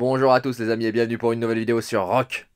Bonjour à tous les amis et bienvenue pour une nouvelle vidéo sur Rock.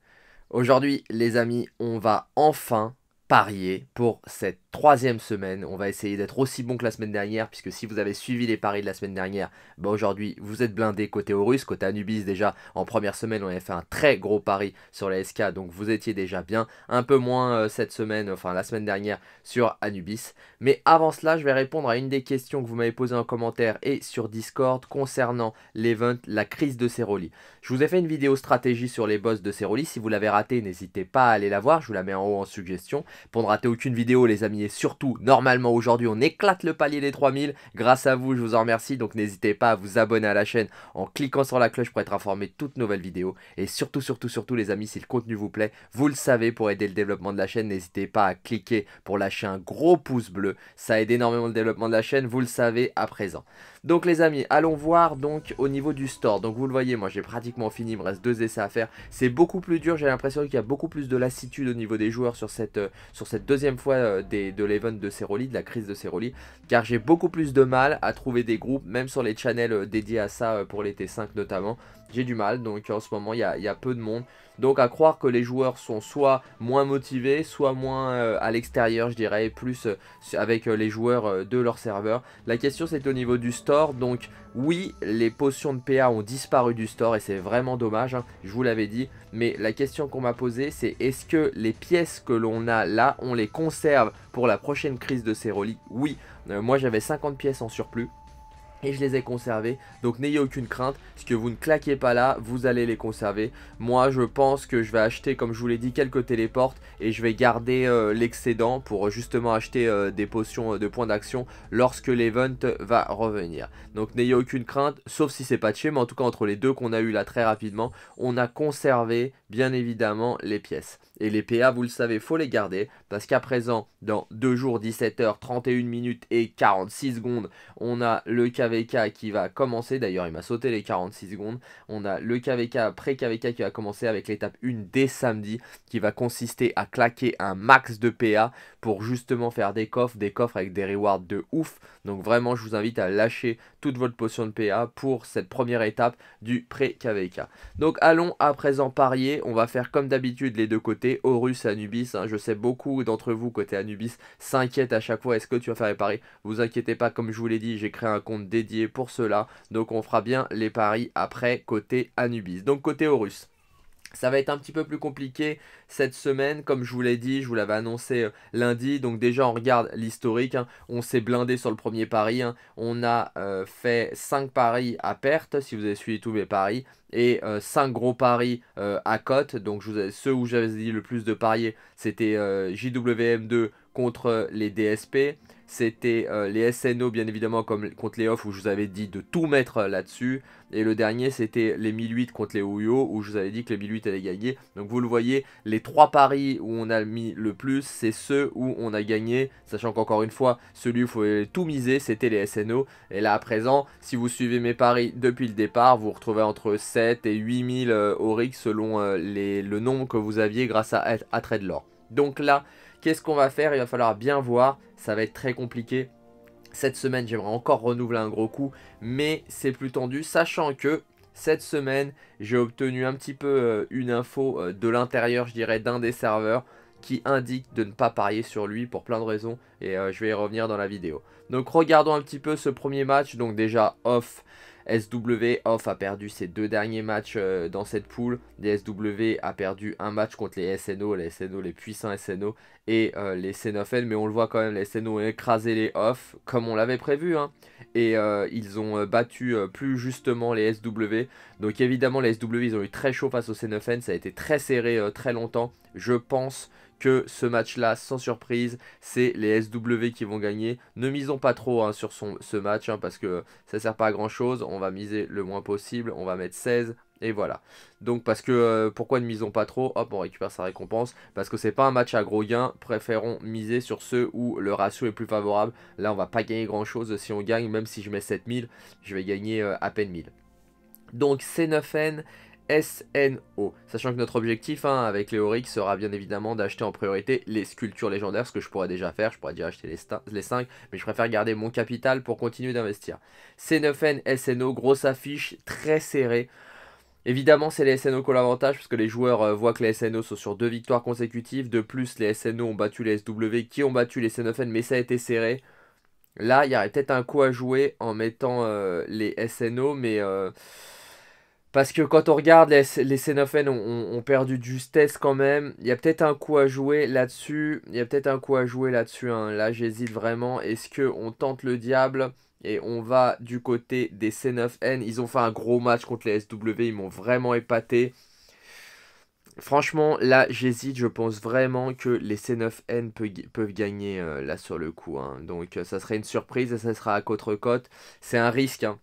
Aujourd'hui les amis, on va enfin parier pour cette troisième semaine. On va essayer d'être aussi bon que la semaine dernière, puisque si vous avez suivi les paris de la semaine dernière, bah, aujourd'hui vous êtes blindé côté Horus, côté Anubis déjà. En première semaine, on avait fait un très gros pari sur la SK, donc vous étiez déjà bien. Un peu moins euh, cette semaine, enfin la semaine dernière sur Anubis. Mais avant cela, je vais répondre à une des questions que vous m'avez posées en commentaire et sur Discord concernant l'event, la crise de Ceroli. Je vous ai fait une vidéo stratégie sur les boss de Ceroli. Si vous l'avez raté, n'hésitez pas à aller la voir. Je vous la mets en haut en suggestion. Pour ne rater aucune vidéo les amis et surtout normalement aujourd'hui on éclate le palier des 3000 grâce à vous je vous en remercie donc n'hésitez pas à vous abonner à la chaîne en cliquant sur la cloche pour être informé de toutes nouvelles vidéos et surtout surtout surtout les amis si le contenu vous plaît vous le savez pour aider le développement de la chaîne n'hésitez pas à cliquer pour lâcher un gros pouce bleu ça aide énormément le développement de la chaîne vous le savez à présent donc les amis allons voir donc au niveau du store donc vous le voyez moi j'ai pratiquement fini il me reste deux essais à faire c'est beaucoup plus dur j'ai l'impression qu'il y a beaucoup plus de lassitude au niveau des joueurs sur cette, euh, sur cette deuxième fois euh, des, de l'event de Ceroli, de la crise de Ceroli, car j'ai beaucoup plus de mal à trouver des groupes, même sur les channels euh, dédiés à ça euh, pour les T5 notamment, j'ai du mal. Donc en ce moment, il y a, peu de monde. Donc à croire que les joueurs sont soit moins motivés, soit moins euh, à l'extérieur, je dirais, plus euh, avec euh, les joueurs de leur serveur. La question, c'est au niveau du store. Donc oui, les potions de PA ont disparu du store et c'est vraiment dommage, hein. je vous l'avais dit. Mais la question qu'on m'a posée, c'est est-ce que les pièces que l'on a là, on les conserve pour la prochaine crise de ces reliques Oui, moi j'avais 50 pièces en surplus et je les ai conservés. Donc n'ayez aucune crainte, ce que vous ne claquez pas là, vous allez les conserver. Moi je pense que je vais acheter, comme je vous l'ai dit, quelques téléportes et je vais garder euh, l'excédent pour euh, justement acheter euh, des potions de points d'action lorsque l'event va revenir. Donc n'ayez aucune crainte, sauf si c'est patché, mais en tout cas entre les deux qu'on a eu là très rapidement, on a conservé bien évidemment les pièces. Et les PA, vous le savez, faut les garder parce qu'à présent, dans 2 jours, 17h, 31 minutes et 46 secondes, on a le KVK qui va commencer. D'ailleurs, il m'a sauté les 46 secondes. On a le KVK pré KVK qui va commencer avec l'étape 1 dès samedi qui va consister à claquer un max de PA pour justement faire des coffres, des coffres avec des rewards de ouf. Donc vraiment, je vous invite à lâcher toute votre potion de PA pour cette première étape du pré-KVK. Donc allons à présent parier. On va faire comme d'habitude les deux côtés côté Horus Anubis. Hein. Je sais beaucoup d'entre vous côté Anubis s'inquiètent à chaque fois. Est-ce que tu vas faire les paris Vous inquiétez pas, comme je vous l'ai dit, j'ai créé un compte dédié pour cela. Donc on fera bien les paris après côté Anubis. Donc côté Horus. Ça va être un petit peu plus compliqué cette semaine, comme je vous l'ai dit, je vous l'avais annoncé euh, lundi. Donc déjà on regarde l'historique, hein. on s'est blindé sur le premier pari, hein. on a euh, fait 5 paris à perte, si vous avez suivi tous mes paris, et 5 euh, gros paris à cote. Donc je vous ai, ceux où j'avais dit le plus de parier, c'était JWM2, contre euh, les DSP. C'était euh, les SNO, bien évidemment, comme contre les off, où je vous avais dit de tout mettre euh, là-dessus. Et le dernier, c'était les 1008 contre les Ouyo, où je vous avais dit que les 1008 allaient gagner. Donc vous le voyez, les trois paris où on a mis le plus, c'est ceux où on a gagné. Sachant qu'encore une fois, celui où il faut tout miser, c'était les SNO. Et là, à présent, si vous suivez mes paris depuis le départ, vous retrouvez entre 7 et 8000 euh, selon le nombre que vous aviez grâce à, à Trade Donc là, Qu'est-ce qu'on va faire Il va falloir bien voir, ça va être très compliqué. Cette semaine, j'aimerais encore renouveler un gros coup, mais c'est plus tendu, sachant que cette semaine, j'ai obtenu un petit peu euh, une info euh, de l'intérieur, je dirais, d'un des serveurs qui indique de ne pas parier sur lui pour plein de raisons et euh, je vais y revenir dans la vidéo. Donc regardons un petit peu ce premier match, donc déjà off SW Off a perdu ses deux derniers matchs euh, dans cette poule. SW a perdu un match contre les SNO, les SNO, les puissants SNO et euh, les c Mais on le voit quand même, les SNO ont écrasé les Off comme on l'avait prévu. Hein. Et euh, ils ont battu plus justement les SW. Donc évidemment, les SW, ils ont eu très chaud face aux c Ça a été très serré très longtemps. Je pense que ce match-là, sans surprise, c'est les SW qui vont gagner. Ne misons pas trop hein, sur ce match hein, parce que ça sert pas à grand-chose. On va miser le moins possible. On va mettre 16. Et voilà. Donc parce que euh, pourquoi ne misons pas trop Hop, on récupère sa récompense. Parce que c'est pas un match à gros gain. Préférons miser sur ceux où le ratio est plus favorable. Là, on va pas gagner grand chose si on gagne. Même si je mets 7000, je vais gagner euh, à peine 1000. Donc C9N SNO. Sachant que notre objectif hein, avec les sera bien évidemment d'acheter en priorité les sculptures légendaires, ce que je pourrais déjà faire, je pourrais déjà acheter les, les 5, mais je préfère garder mon capital pour continuer d'investir. C9N, SNO, grosse affiche, très serrée. Évidemment, c'est les SNO qui ont l'avantage, parce que les joueurs euh, voient que les SNO sont sur deux victoires consécutives. De plus, les SNO ont battu les SW, qui ont battu les C9N, mais ça a été serré. Là, il y aurait peut-être un coup à jouer en mettant euh, les SNO, mais... Euh, parce que quand on regarde, les, C9N ont, perdu de justesse quand même. Il y a peut-être un coup à jouer là-dessus. Il y a peut-être un coup à jouer là-dessus. Hein. Là, j'hésite vraiment. Est-ce qu'on tente le diable et on va du côté des C9N Ils ont fait un gros match contre les SW. Ils m'ont vraiment épaté. Franchement, là, j'hésite. Je pense vraiment que les C9N peuvent gagner euh, là sur le coup. Hein. Donc, euh, ça serait une surprise et ça sera à côte côte C'est un risque. Hein.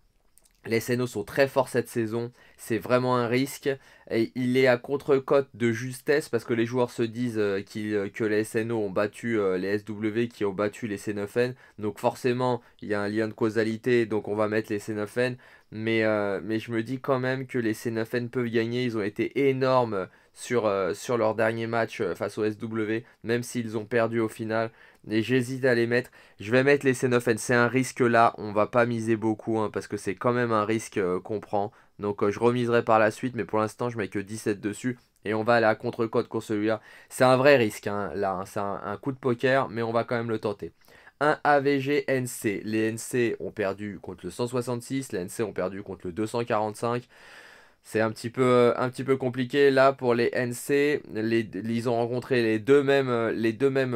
Les SNO sont très forts cette saison, c'est vraiment un risque. Et il est à contre-cote de justesse parce que les joueurs se disent euh, euh, que les SNO ont battu euh, les SW qui ont battu les C9N. Donc forcément, il y a un lien de causalité, donc on va mettre les C9N. Mais, je me dis quand même que les C9N peuvent gagner, ils ont été énormes sur, sur leur dernier match face aux SW, même s'ils ont perdu au final. Et j'hésite à les mettre. Je vais mettre les C9N. C'est un risque là. On va pas miser beaucoup hein, parce que c'est quand même un risque euh, qu'on prend. Donc euh, je remiserai par la suite. Mais pour l'instant, je mets que 17 dessus. Et on va aller à contre-code contre celui-là. C'est un vrai risque hein, là. Hein. C'est un, un, coup de poker. Mais on va quand même le tenter. Un AVG NC. Les NC ont perdu contre le 166. Les NC ont perdu contre le 245. C'est un, petit peu, un petit peu compliqué là pour les NC. Les, ils ont rencontré les deux mêmes, les deux mêmes,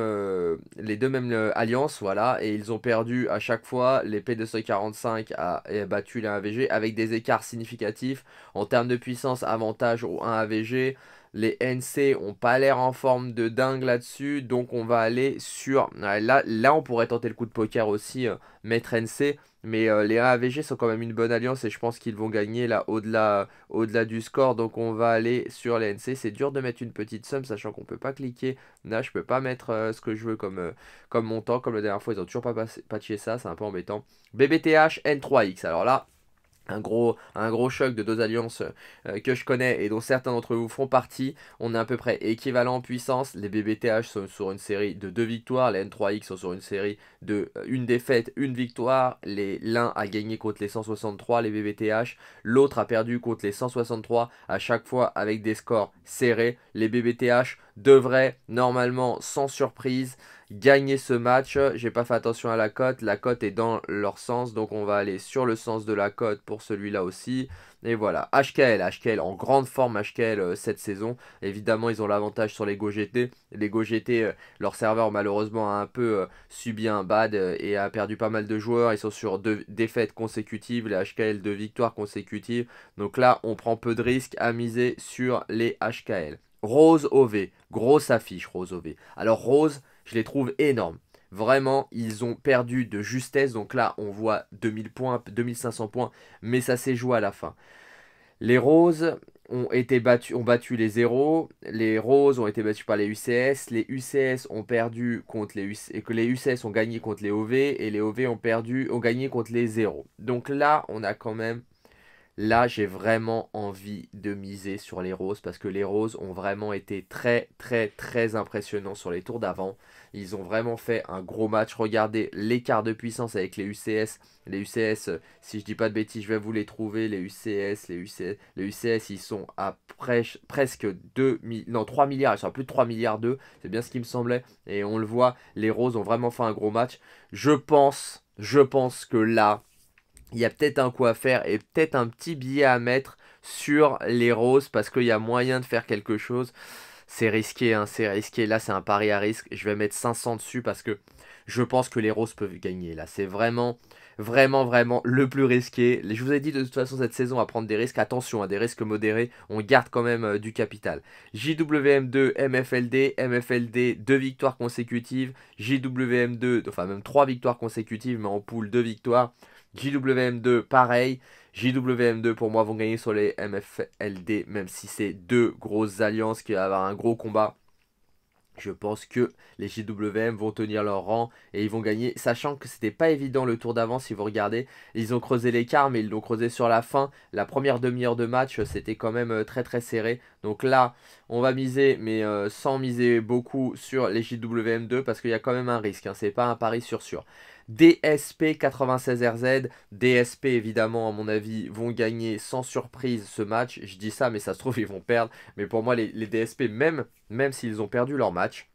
les deux mêmes euh, alliances, voilà, et ils ont perdu à chaque fois. Les P245 a, a battu les 1AVG avec des écarts significatifs en termes de puissance, avantage au 1AVG. Les NC ont pas l'air en forme de dingue là-dessus, donc on va aller sur. Là, là, on pourrait tenter le coup de poker aussi, euh, mettre NC mais euh, les AAVG sont quand même une bonne alliance et je pense qu'ils vont gagner là au-delà au -delà du score. Donc on va aller sur les NC. C'est dur de mettre une petite somme sachant qu'on ne peut pas cliquer. Là je peux pas mettre euh, ce que je veux comme, euh, comme montant. Comme la dernière fois ils n'ont toujours pas patché ça. C'est un peu embêtant. BBTH N3X. Alors là un gros, un gros choc de deux alliances euh, que je connais et dont certains d'entre vous font partie. On est à peu près équivalent en puissance. Les BBTH sont sur une série de deux victoires. Les N3X sont sur une série de euh, une défaite, une victoire. L'un a gagné contre les 163, les BBTH. L'autre a perdu contre les 163, à chaque fois avec des scores serrés. Les BBTH devrait normalement sans surprise gagner ce match. J'ai pas fait attention à la cote, la cote est dans leur sens, donc on va aller sur le sens de la cote pour celui-là aussi. Et voilà, HKL, HKL en grande forme HKL euh, cette saison. Évidemment, ils ont l'avantage sur les GoGT. Les GoGT, euh, leur serveur malheureusement a un peu euh, subi un bad et a perdu pas mal de joueurs. Ils sont sur deux défaites consécutives, les HKL deux victoires consécutives. Donc là, on prend peu de risques à miser sur les HKL. Rose OV, grosse affiche Rose OV. Alors Rose, je les trouve énormes. Vraiment, ils ont perdu de justesse. Donc là, on voit 2000 points, 2500 points, mais ça s'est joué à la fin. Les Roses ont été battus, ont battu les zéros, les roses ont été battus par les UCS, les UCS ont perdu contre les UCS, et que les UCS ont gagné contre les OV et les OV ont perdu, ont gagné contre les zéros. Donc là, on a quand même Là, j'ai vraiment envie de miser sur les roses parce que les roses ont vraiment été très, très, très impressionnants sur les tours d'avant. Ils ont vraiment fait un gros match. Regardez l'écart de puissance avec les UCS. Les UCS, euh, si je dis pas de bêtises, je vais vous les trouver. Les UCS, les UCS, les UCS, ils sont à presque 2 non, 3 milliards. Ils sont à plus de 3 milliards deux. C'est bien ce qui me semblait. Et on le voit, les roses ont vraiment fait un gros match. Je pense, je pense que là, il y a peut-être un coup à faire et peut-être un petit billet à mettre sur les roses parce qu'il y a moyen de faire quelque chose. C'est risqué, hein, c'est risqué. Là, c'est un pari à risque. Je vais mettre 500 dessus parce que je pense que les roses peuvent gagner. Là, c'est vraiment, vraiment, vraiment le plus risqué. Je vous ai dit de toute façon cette saison à prendre des risques. Attention, à hein, des risques modérés. On garde quand même euh, du capital. JWM2, MFLD, MFLD, deux victoires consécutives. JWM2, enfin même trois victoires consécutives, mais en poule deux victoires. JWM2, pareil. JWM2 pour moi vont gagner sur les MFLD, même si c'est deux grosses alliances qui vont avoir un gros combat. Je pense que les JWM vont tenir leur rang et ils vont gagner, sachant que c'était pas évident le tour d'avant si vous regardez. Ils ont creusé l'écart, mais ils l'ont creusé sur la fin. La première demi-heure de match, c'était quand même euh, très très serré. Donc là, on va miser, mais euh, sans miser beaucoup sur les JWM2 parce qu'il y a quand même un risque. Hein. C'est pas un pari sur sûr. -sûr. DSP 96RZ, DSP évidemment à mon avis vont gagner sans surprise ce match. Je dis ça mais ça se trouve ils vont perdre. Mais pour moi les, DSP même, même s'ils ont perdu leur match,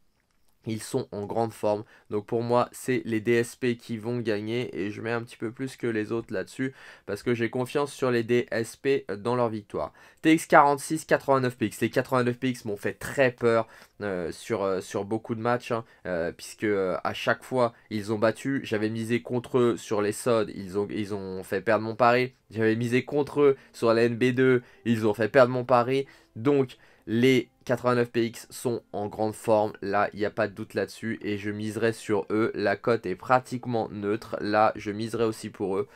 ils sont en grande forme. Donc pour moi, c'est les DSP qui vont gagner et je mets un petit peu plus que les autres là-dessus parce que j'ai confiance sur les DSP dans leur victoire. TX46, 89px. Les 89px m'ont fait très peur euh, sur, euh, sur, beaucoup de matchs hein, euh, puisque à chaque fois, ils ont battu. J'avais misé contre eux sur les SOD, ils ont, ils ont fait perdre mon pari. J'avais misé contre eux sur la NB2, ils ont fait perdre mon pari. Donc les 89px sont en grande forme, là il n'y a pas de doute là-dessus et je miserai sur eux, la cote est pratiquement neutre, là je miserai aussi pour eux.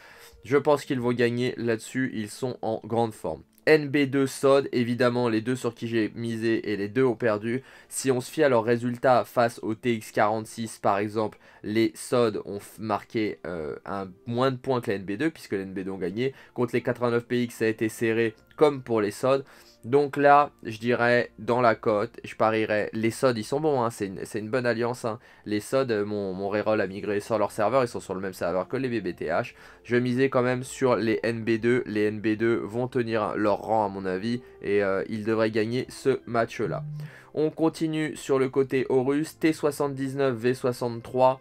Je pense qu'ils vont gagner là-dessus, ils sont en grande forme. NB2 SOD, évidemment les deux sur qui j'ai misé et les deux ont perdu. Si on se fie à leurs résultats face au TX46 par exemple, les SOD ont marqué euh, un moins de points que la NB2 puisque la NB2 ont gagné. Contre les 89 PX ça a été serré comme pour les SOD. Donc là, je dirais dans la cote, je parierais. Les SOD, ils sont bons, hein, c'est une, bonne alliance. Hein. Les SOD, euh, mon, reroll a migré sur leur serveur, ils sont sur le même serveur que les BBTH. Je misais quand même sur les NB2. Les NB2 vont tenir leur rang, à mon avis, et euh, ils devraient gagner ce match-là. On continue sur le côté Horus, T79, V63.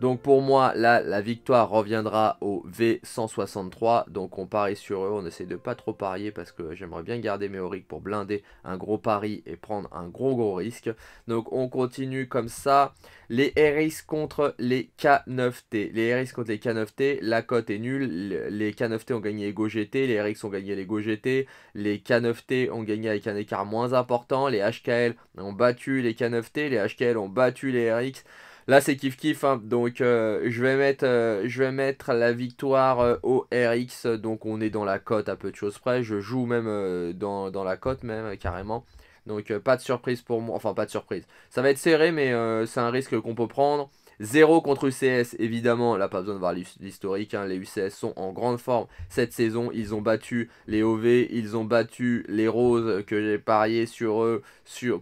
Donc pour moi, là, la victoire reviendra au V163. Donc on parie sur eux, on essaie de pas trop parier parce que j'aimerais bien garder mes oriques pour blinder un gros pari et prendre un gros gros risque. Donc on continue comme ça. Les Rx contre les K9T. Les Rx contre les K9T, la cote est nulle. Les K9T ont gagné les les RX ont gagné les GoGT. Les K9T ont gagné avec un écart moins important. Les HKL ont battu les K9T, les HKL ont battu les RX. Là, c'est kiff kiff. Hein. Donc, euh, je, vais mettre, euh, je vais mettre la victoire euh, au RX. Donc, on est dans la cote à peu de choses près. Je joue même dans, dans, la cote, même carrément. Donc, pas de surprise pour moi. Enfin, pas de surprise. Ça va être serré, mais c'est un risque qu'on peut prendre. 0 contre UCS, évidemment, là pas besoin de voir l'historique, hein. les UCS sont en grande forme cette saison, ils ont battu les OV, ils ont battu les Roses que j'ai parié sur eux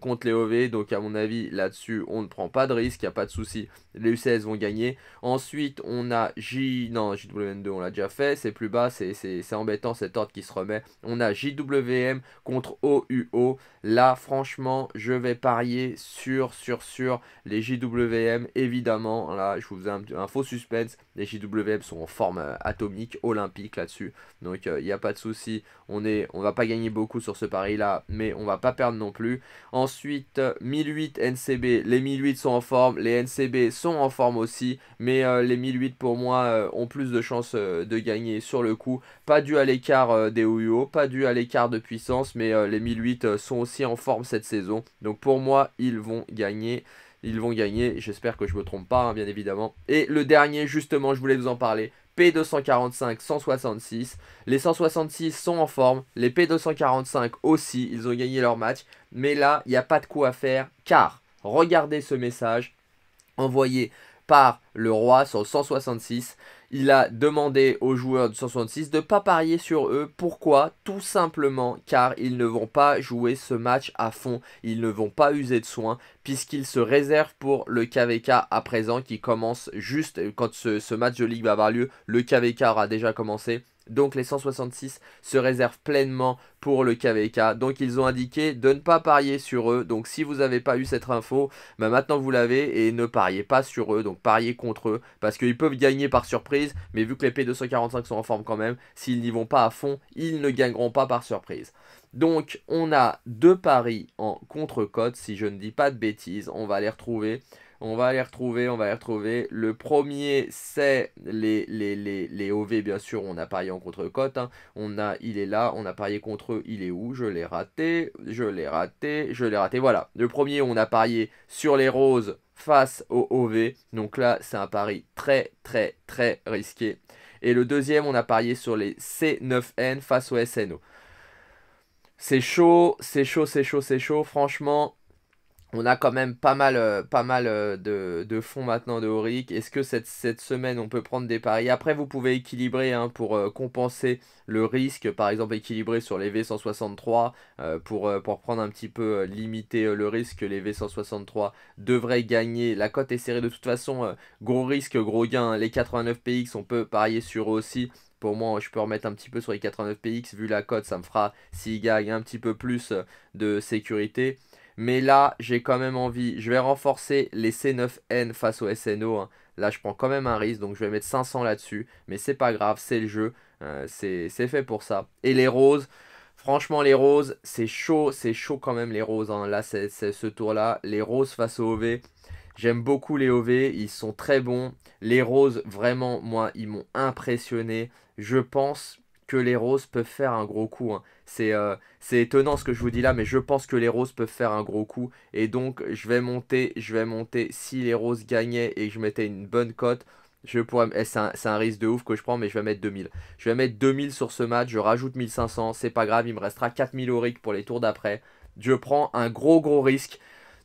contre les OV, donc à mon avis là-dessus on ne prend pas de risque, il n'y a pas de souci, les UCS vont gagner. Ensuite on a J, non jwm 2 on l'a déjà fait, c'est plus bas, c'est embêtant cet ordre qui se remet, on a JWM contre OUO, là franchement je vais parier sur, sur, sur les JWM évidemment là, je vous faisais un, faux suspense. Les JWM sont en forme euh, atomique, olympique là-dessus. Donc, il euh, y n'y a pas de souci. On ne on va pas gagner beaucoup sur ce pari-là, mais on va pas perdre non plus. Ensuite, 1008 euh, NCB. Les 1008 sont en forme. Les NCB sont en forme aussi. Mais les 1008, pour moi, ont plus de chances de gagner sur le coup. Pas dû à l'écart des OUO, pas dû à l'écart de puissance, mais les 1008 sont aussi en forme cette saison. Donc, pour moi, ils vont gagner. Ils vont gagner, j'espère que je ne me trompe pas, hein, bien évidemment. Et le dernier, justement, je voulais vous en parler. P245, 166. Les 166 sont en forme. Les P245 aussi, ils ont gagné leur match. Mais là, il n'y a pas de coup à faire, car regardez ce message. Envoyez par le roi sur 166. Il a demandé aux joueurs du 166 de ne pas parier sur eux. Pourquoi Tout simplement car ils ne vont pas jouer ce match à fond. Ils ne vont pas user de soins puisqu'ils se réservent pour le KVK à présent qui commence juste quand ce, ce match de Ligue va avoir lieu. Le KVK aura déjà commencé. Donc les 166 se réservent pleinement pour le KVK. Donc ils ont indiqué de ne pas parier sur eux. Donc si vous n'avez pas eu cette info, bah, maintenant vous l'avez et ne pariez pas sur eux. Donc pariez contre eux parce qu'ils peuvent gagner par surprise. Mais vu que les P245 sont en forme quand même, s'ils n'y vont pas à fond, ils ne gagneront pas par surprise. Donc on a deux paris en contre-cote si je ne dis pas de bêtises. On va les retrouver. On va les retrouver, on va les retrouver. Le premier, c'est les, les, les, OV, bien sûr. On a parié en contre-cote. Hein. On a, il est là. On a parié contre eux. Il est où Je l'ai raté. Je l'ai raté. Je l'ai raté. Voilà. Le premier, on a parié sur les roses face aux OV. Donc là, c'est un pari très, très, très risqué. Et le deuxième, on a parié sur les C9N face au SNO. C'est chaud, c'est chaud, c'est chaud, c'est chaud. Franchement, on a quand même pas mal, euh, pas mal euh, de, fonds maintenant de Auric. Est-ce que cette, semaine on peut prendre des paris Après, vous pouvez équilibrer hein, pour euh, compenser le risque, par exemple équilibrer sur les V163 pour, pour, prendre un petit peu limiter le risque. Les V163 devraient gagner. La cote est serrée de toute façon. gros risque, gros gain. Hein. Les 89 PX, on peut parier sur eux aussi pour moi, je peux remettre un petit peu sur les 89 PX. Vu la cote, ça me fera, s'il gagne, un petit peu plus de sécurité. Mais là, j'ai quand même envie. Je vais renforcer les C9N face au SNO. Hein. Là, je prends quand même un risque, donc je vais mettre 500 là-dessus. Mais c'est pas grave, c'est le jeu. Euh, c'est fait pour ça. Et les roses, franchement, les roses, c'est chaud. C'est chaud quand même, les roses. Hein. Là, c'est ce tour-là. Les roses face au OV. J'aime beaucoup les OV, ils sont très bons. Les roses, vraiment, moi, ils m'ont impressionné. Je pense que les roses peuvent faire un gros coup. Hein. Euh, c'est étonnant ce que je vous dis là, mais je pense que les roses peuvent faire un gros coup. Et donc, je vais monter, je vais monter. Si les roses gagnaient et que je mettais une bonne cote, je pourrais... Eh, c'est un, risque de ouf que je prends, mais je vais mettre 2000. Je vais mettre 2000 sur ce match, je rajoute 1500, c'est pas grave, il me restera 4000 auric pour les tours d'après. Je prends un gros gros risque.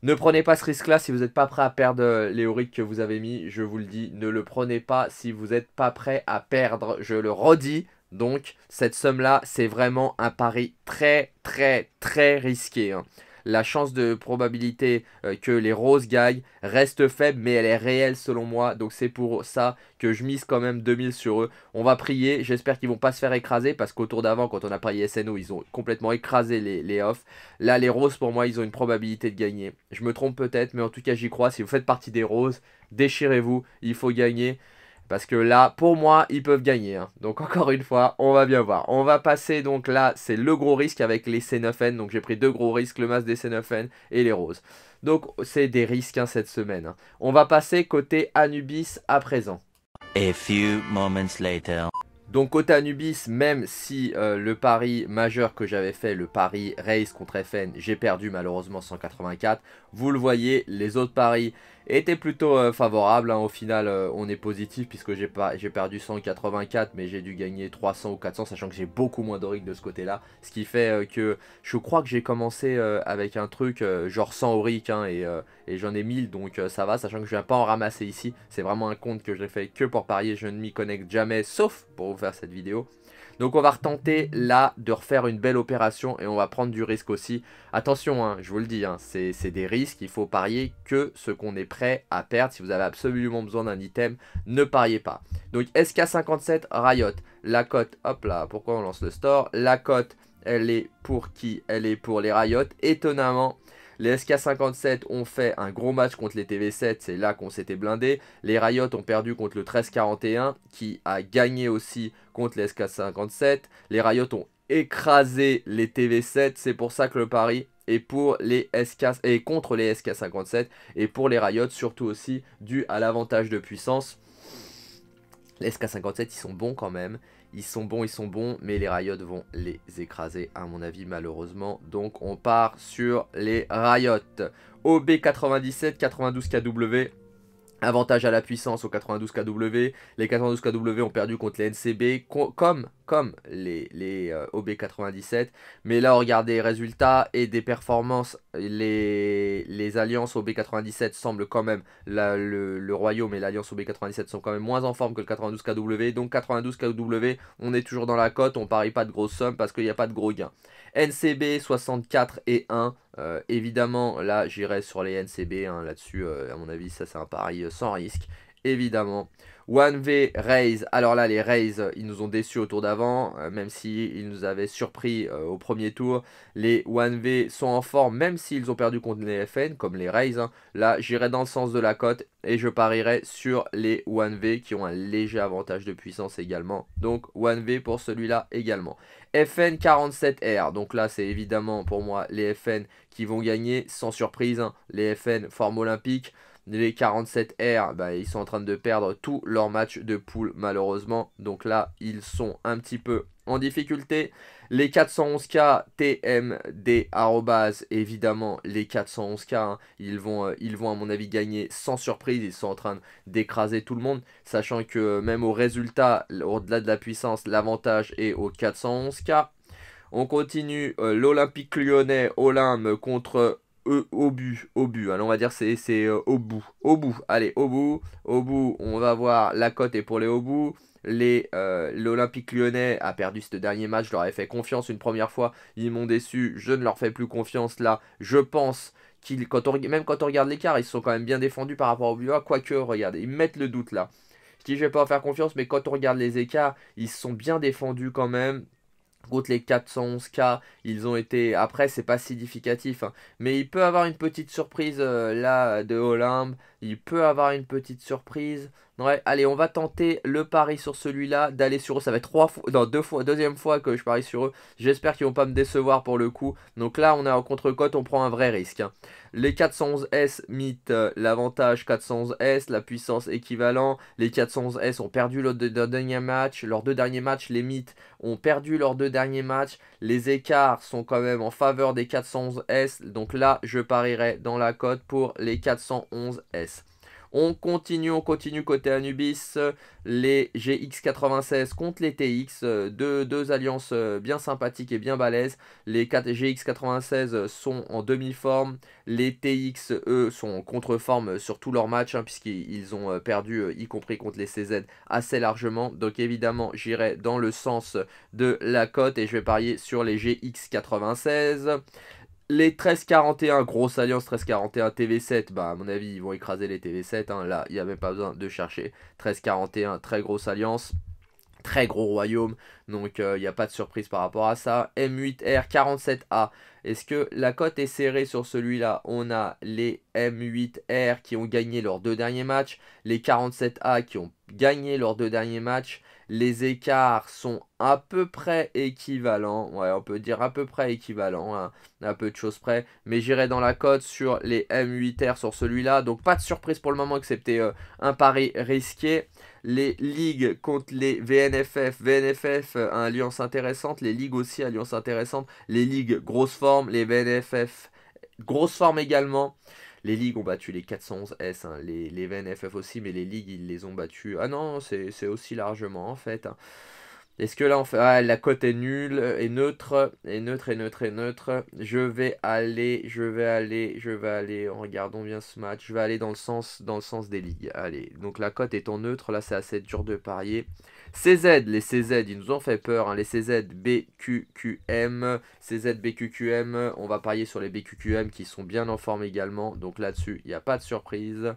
Ne prenez pas ce risque-là si vous n'êtes pas prêt à perdre euh, les auric que vous avez mis. Je vous le dis, ne le prenez pas si vous n'êtes pas prêt à perdre. Je le redis, donc cette somme-là, c'est vraiment un pari très très très risqué. Hein. La chance de probabilité euh, que les roses gagnent reste faible, mais elle est réelle selon moi. Donc c'est pour ça que je mise quand même 2000 sur eux. On va prier, j'espère qu'ils vont pas se faire écraser, parce qu'au tour d'avant, quand on a parié SNO, ils ont complètement écrasé les, les offs. Là, les roses, pour moi, ils ont une probabilité de gagner. Je me trompe peut-être, mais en tout cas, j'y crois. Si vous faites partie des roses, déchirez-vous, il faut gagner. Parce que là, pour moi, ils peuvent gagner. Hein. Donc encore une fois, on va bien voir. On va passer donc là, c'est le gros risque avec les C9N. Donc j'ai pris deux gros risques, le masque des C9N et les roses. Donc c'est des risques hein, cette semaine. Hein. On va passer côté Anubis à présent. few moments later. Donc côté Anubis, même si euh, le pari majeur que j'avais fait, le pari Race contre FN, j'ai perdu malheureusement 184, vous le voyez, les autres paris était plutôt euh, favorable. Hein. Au final, euh, on est positif puisque j'ai perdu 184, mais j'ai dû gagner 300 ou 400, sachant que j'ai beaucoup moins d'auric de ce côté-là. Ce qui fait euh, que je crois que j'ai commencé avec un truc genre 100 auric hein, et, j'en ai 1000, donc ça va, sachant que je viens pas en ramasser ici. C'est vraiment un compte que je fait que pour parier, je ne m'y connecte jamais, sauf pour vous faire cette vidéo. Donc on va retenter là de refaire une belle opération et on va prendre du risque aussi. Attention, hein, je vous le dis, hein, c'est des risques, il faut parier que ce qu'on est prêt à perdre. Si vous avez absolument besoin d'un item, ne pariez pas. Donc SK57 Riot, la cote, hop là, pourquoi on lance le store La cote, elle est pour qui Elle est pour les Riot. Étonnamment, les SK57 ont fait un gros match contre les TV7, c'est là qu'on s'était blindé. Les Riot ont perdu contre le 1341 qui a gagné aussi contre les SK57. Les Riot ont écrasé les TV7, c'est pour ça que le pari est pour les SK et contre les SK57 et pour les Riot surtout aussi dû à l'avantage de puissance. Les SK57 ils sont bons quand même, ils sont bons, ils sont bons, mais les Riot vont les écraser à mon avis malheureusement. Donc on part sur les Riot. OB97 92 KW Avantage à la puissance au 92 kW. Les 92 kW ont perdu contre les NCB, comme comme les, euh, OB97. Mais là, regardez les résultats et des performances. Les, les alliances OB97 semblent quand même, le, royaume et l'alliance OB97 sont quand même moins en forme que le 92KW. Donc 92KW, on est toujours dans la cote, on parie pas de grosses sommes parce qu'il n'y a pas de gros gains. NCB 64 et 1. Euh, évidemment, là, j'irai sur les NCB. Hein, là-dessus, euh, à mon avis, ça c'est un pari sans risque. Évidemment. 1V Raise alors là les Rays ils nous ont déçus au tour d'avant, euh, même s'ils nous avaient surpris euh, au premier tour. Les 1V sont en forme même s'ils ont perdu contre les FN comme les Rays. Hein. Là j'irai dans le sens de la cote et je parierai sur les 1V qui ont un léger avantage de puissance également. Donc 1V pour celui-là également. FN 47R, donc là c'est évidemment pour moi les FN qui vont gagner sans surprise. Hein. Les FN forme olympique. Les 47R, bah, ils sont en train de perdre tous leurs matchs de poule malheureusement. Donc là, ils sont un petit peu en difficulté. Les 411K TMD, évidemment, les 411K, hein. ils, vont, euh, ils vont à mon avis gagner sans surprise. Ils sont en train d'écraser tout le monde, sachant que euh, même au résultat, au-delà de la puissance, l'avantage est aux 411K. On continue euh, l'Olympique lyonnais, Olympe contre E, au but, au but. Alors on va dire c'est euh, au bout, au bout. Allez, au bout, au bout. On va voir la cote est pour les au bout. Les euh, l'Olympique Lyonnais a perdu ce dernier match. Je leur ai fait confiance une première fois. Ils m'ont déçu. Je ne leur fais plus confiance là. Je pense qu'ils, quand on, même quand on regarde l'écart, ils sont quand même bien défendus par rapport au quoi Quoique, regardez, ils mettent le doute là. Je dis, je vais pas en faire confiance, mais quand on regarde les écarts, ils sont bien défendus quand même. Contre les 411K, ils ont été. Après, c'est pas significatif. Hein. Mais il peut avoir une petite surprise euh, là de Olympe. Il peut avoir une petite surprise. Ouais, allez, on va tenter le pari sur celui-là, d'aller sur eux. Ça va être trois fois, non, deux fois, deuxième fois que je parie sur eux. J'espère qu'ils vont pas me décevoir pour le coup. Donc là, on est en contre-cote, on prend un vrai risque. Hein. Les 411S mythe euh, l'avantage 411S, la puissance équivalente. Les 411S ont perdu leurs deux, leur dernier match Leurs deux derniers matchs, les mythes ont perdu leurs deux derniers matchs. Les écarts sont quand même en faveur des 411S. Donc là, je parierai dans la cote pour les 411S. On continue, on continue côté Anubis. Les GX96 contre les TX. Deux, deux alliances euh, bien sympathiques et bien balèzes. Les GX96 sont en demi-forme. Les TX, eux, sont en contre-forme sur tous leurs matchs, hein, puisqu'ils ont euh, perdu, euh, y compris contre les CZ, assez largement. Donc évidemment, j'irai dans le sens de la cote et je vais parier sur les GX96 les 1341, grosse alliance 1341 TV7, bah à mon avis ils vont écraser les TV7, hein. là il n'y avait pas besoin de chercher. 1341, très grosse alliance, très gros royaume, donc il euh, n'y a pas de surprise par rapport à ça. M8R 47A, est-ce que la cote est serrée sur celui-là On a les M8R qui ont gagné leurs deux derniers matchs, les 47A qui ont gagné leurs deux derniers matchs, les écarts sont à peu près équivalents. Ouais, on peut dire à peu près équivalents, Un hein. à peu de choses près. Mais j'irai dans la cote sur les M8R sur celui-là. Donc pas de surprise pour le moment, excepté euh, un pari risqué. Les ligues contre les VNFF. VNFF, euh, alliance intéressante. Les ligues aussi, alliance intéressante. Les ligues, grosse forme. Les VNFF, grosse forme également. Les ligues ont battu les 411S, hein. les, les VNFF aussi, mais les ligues, ils les ont battus. Ah non, c'est aussi largement en fait. Hein. Est-ce que là on fait. Ah, la cote est nulle, et neutre, et neutre, et neutre, et neutre. Je vais aller, je vais aller, je vais aller. Regardons bien ce match. Je vais aller dans le sens, dans le sens des ligues. Allez, donc la cote est en neutre, là c'est assez dur de parier. CZ, les CZ, ils nous ont fait peur. Hein. les CZ, BQQM, CZ, BQQM. On va parier sur les BQQM qui sont bien en forme également. Donc là-dessus, il n'y a pas de surprise.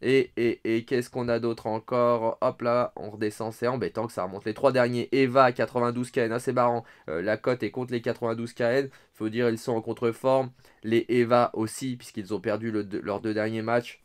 Et, qu'est-ce qu'on a d'autre encore Hop là, on redescend, c'est embêtant que ça remonte. Les trois derniers, Eva, 92 KN, assez marrant. Euh, la cote est contre les 92 KN. Faut dire, ils sont en contreforme. Les Eva aussi, puisqu'ils ont perdu leurs deux derniers matchs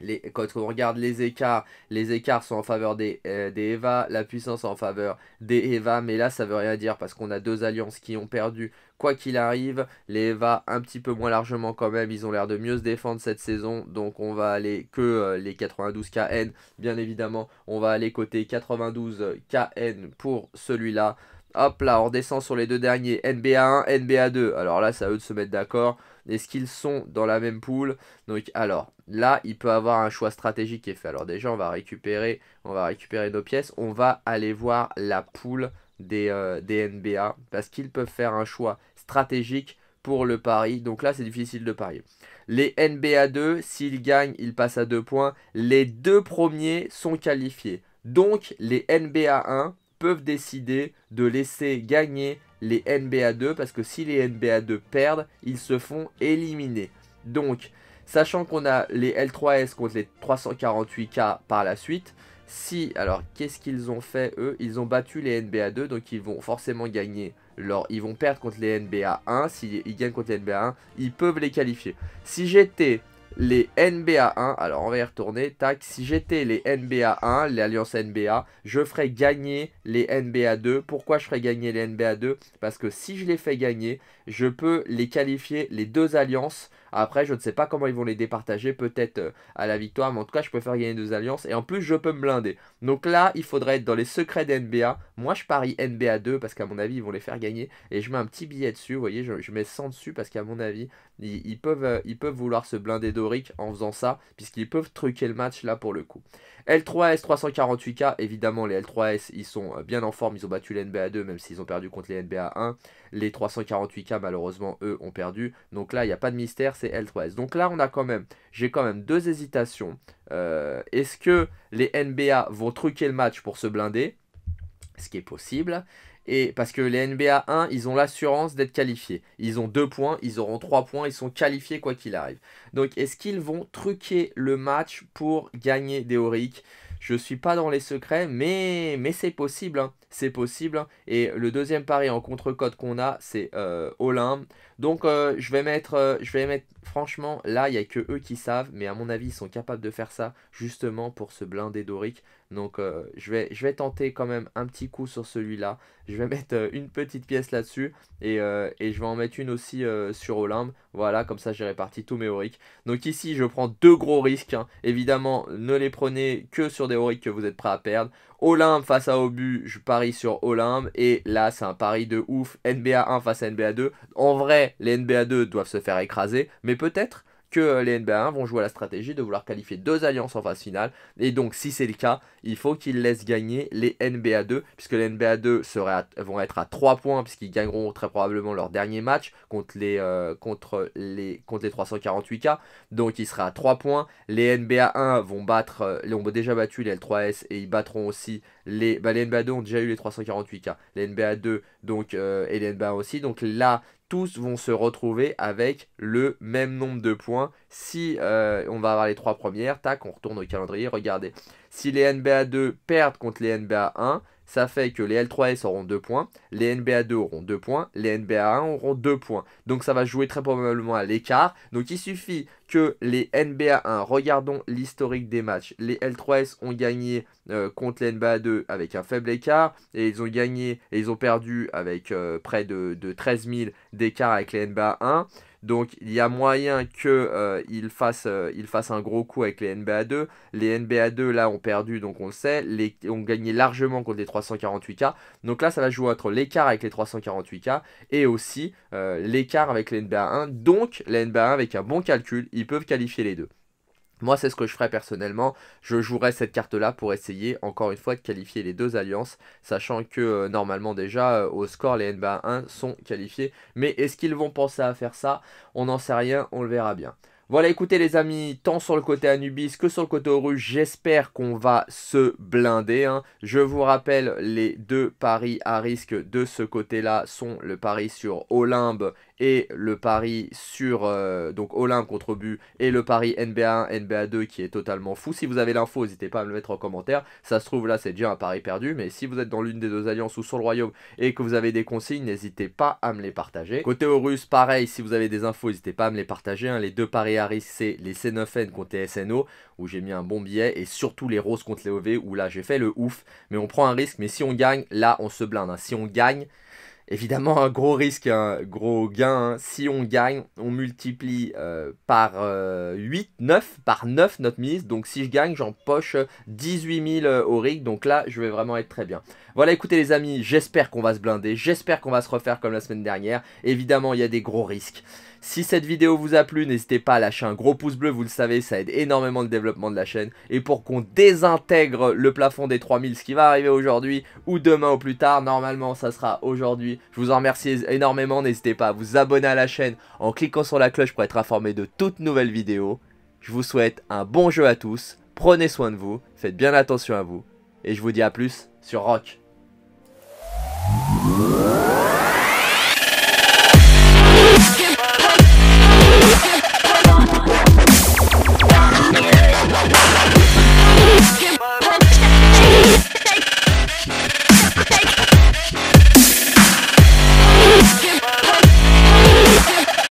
les, quand on regarde les écarts, les écarts sont en faveur des, euh, des Eva, la puissance en faveur des Eva, mais là ça veut rien dire parce qu'on a deux alliances qui ont perdu quoi qu'il arrive. Les Eva un petit peu moins largement quand même, ils ont l'air de mieux se défendre cette saison, donc on va aller que euh, les 92 KN, bien évidemment, on va aller côté 92 KN pour celui-là. Hop là, on redescend sur les deux derniers, NBA 1, NBA 2, alors là c'est à eux de se mettre d'accord. Est-ce qu'ils sont dans la même poule Donc alors, là, il peut avoir un choix stratégique qui est fait. Alors déjà, on va récupérer, on va récupérer nos pièces. On va aller voir la poule des, euh, des NBA parce qu'ils peuvent faire un choix stratégique pour le pari. Donc là, c'est difficile de parier. Les NBA 2, s'ils gagnent, ils passent à 2 points. Les deux premiers sont qualifiés. Donc les NBA 1 peuvent décider de laisser gagner les NBA 2 parce que si les NBA 2 perdent, ils se font éliminer. Donc, sachant qu'on a les L3S contre les 348K par la suite, si, alors qu'est-ce qu'ils ont fait eux Ils ont battu les NBA 2, donc ils vont forcément gagner Ils vont perdre contre les NBA 1, s'ils gagnent contre les NBA 1, ils peuvent les qualifier. Si j'étais les NBA 1. Alors on va y retourner. Tac, si j'étais les NBA 1, les alliances NBA, je ferais gagner les NBA 2. Pourquoi je ferais gagner les NBA 2 Parce que si je les fais gagner, je peux les qualifier les deux alliances après, je ne sais pas comment ils vont les départager, peut-être euh, à la victoire, mais en tout cas, je préfère gagner deux alliances. Et en plus, je peux me blinder. Donc là, il faudrait être dans les secrets des NBA. Moi, je parie NBA 2 parce qu'à mon avis, ils vont les faire gagner. Et je mets un petit billet dessus, vous voyez, je, mets 100 dessus parce qu'à mon avis, ils, peuvent, euh, ils peuvent vouloir se blinder Doric en faisant ça, puisqu'ils peuvent truquer le match là pour le coup. L3S 348K, évidemment, les L3S, ils sont euh, bien en forme, ils ont battu les NBA 2, même s'ils ont perdu contre les NBA 1. Les 348K, malheureusement, eux, ont perdu. Donc là, il n'y a pas de mystère, L3S. Donc là, on a quand même, j'ai quand même deux hésitations. Euh, est-ce que les NBA vont truquer le match pour se blinder Ce qui est possible. Et parce que les NBA 1, ils ont l'assurance d'être qualifiés. Ils ont deux points, ils auront trois points, ils sont qualifiés quoi qu'il arrive. Donc est-ce qu'ils vont truquer le match pour gagner des Je ne suis pas dans les secrets, mais, mais c'est possible. Hein c'est possible. Et le deuxième pari en contre-code qu'on a, c'est euh, Donc euh, je vais mettre, euh, je vais mettre, franchement, là, il n'y a que eux qui savent, mais à mon avis, ils sont capables de faire ça justement pour se blinder Doric. Donc euh, je, vais, je vais tenter quand même un petit coup sur celui-là. Je vais mettre euh, une petite pièce là-dessus euh, et, je vais en mettre une aussi sur Olympe. Voilà, comme ça j'ai réparti tous mes oriques. Donc ici je prends deux gros risques. Hein. Évidemment, ne les prenez que sur des oriques que vous êtes prêts à perdre. Olympe face à Obu je parie sur Olympe. Et là, c'est un pari de ouf. NBA 1 face à NBA 2. En vrai, les NBA 2 doivent se faire écraser. Mais peut-être que euh, les NBA 1 vont jouer à la stratégie de vouloir qualifier deux alliances en phase finale. Et donc, si c'est le cas, il faut qu'ils laissent gagner les NBA 2, puisque les NBA 2 seraient vont être à 3 points, puisqu'ils gagneront très probablement leur dernier match contre les, euh, contre les, contre 348K. Donc, il sera à 3 points. Les NBA 1 vont battre, ils euh, ont déjà battu les L3S et ils battront aussi les, bah, les NBA 2 ont déjà eu les 348K. Les NBA 2 donc, et les NBA 1 aussi. Donc là, tous vont se retrouver avec le même nombre de points. Si euh, on va avoir les trois premières, tac, on retourne au calendrier, regardez. Si les NBA 2 perdent contre les NBA 1, ça fait que les L3S auront 2 points, les NBA2 auront 2 points, les NBA1 auront 2 points. Donc ça va jouer très probablement à l'écart. Donc il suffit que les NBA1, regardons l'historique des matchs. Les L3S ont gagné euh, contre les NBA2 avec un faible écart et ils ont gagné et ils ont perdu avec euh, près de, de 13 000 d'écart avec les NBA1. Donc il y a moyen qu'il euh, euh fasse, un gros coup avec les NBA 2. Les NBA 2 là ont perdu, donc on le sait, les, ont gagné largement contre les 348K. Donc là ça va jouer entre l'écart avec les 348K et aussi euh, l'écart avec les NBA 1. Donc les NBA 1 avec un bon calcul, ils peuvent qualifier les deux. Moi, c'est ce que je ferais personnellement. Je jouerais cette carte-là pour essayer, encore une fois, de qualifier les deux alliances, sachant que euh, normalement déjà, euh, au score, les NBA 1 sont qualifiés. Mais est-ce qu'ils vont penser à faire ça On n'en sait rien, on le verra bien. Voilà, écoutez les amis, tant sur le côté Anubis que sur le côté Horus, j'espère qu'on va se blinder. Hein. Je vous rappelle, les deux paris à risque de ce côté-là sont le pari sur Olympe et le pari sur euh, donc Olympe contre but et le pari NBA 1, NBA 2 qui est totalement fou. Si vous avez l'info, n'hésitez pas à me le mettre en commentaire. Ça se trouve là, c'est déjà un pari perdu, mais si vous êtes dans l'une des deux alliances ou sur le royaume et que vous avez des consignes, n'hésitez pas à me les partager. Côté Horus, pareil, si vous avez des infos, n'hésitez pas à me les partager. Hein. Les deux paris à risque, c'est les C9N contre SNO où j'ai mis un bon billet et surtout les roses contre les OV où là j'ai fait le ouf, mais on prend un risque. Mais si on gagne, là on se blinde. Hein. Si on gagne, Évidemment, un gros risque, un gros gain. Hein. Si on gagne, on multiplie euh, par 8, euh, 9, par 9 notre mise. Donc si je gagne, j'empoche 18 000 euh, au rig. Donc là, je vais vraiment être très bien. Voilà, écoutez les amis, j'espère qu'on va se blinder. J'espère qu'on va se refaire comme la semaine dernière. Évidemment, il y a des gros risques. Si cette vidéo vous a plu, n'hésitez pas à lâcher un gros pouce bleu, vous le savez, ça aide énormément le développement de la chaîne. Et pour qu'on désintègre le plafond des 3000, ce qui va arriver aujourd'hui ou demain ou plus tard, normalement ça sera aujourd'hui je vous en remercie énormément. N'hésitez pas à vous abonner à la chaîne en cliquant sur la cloche pour être informé de toutes nouvelles vidéos. Je vous souhaite un bon jeu à tous. Prenez soin de vous. Faites bien attention à vous. Et je vous dis à plus sur Rock.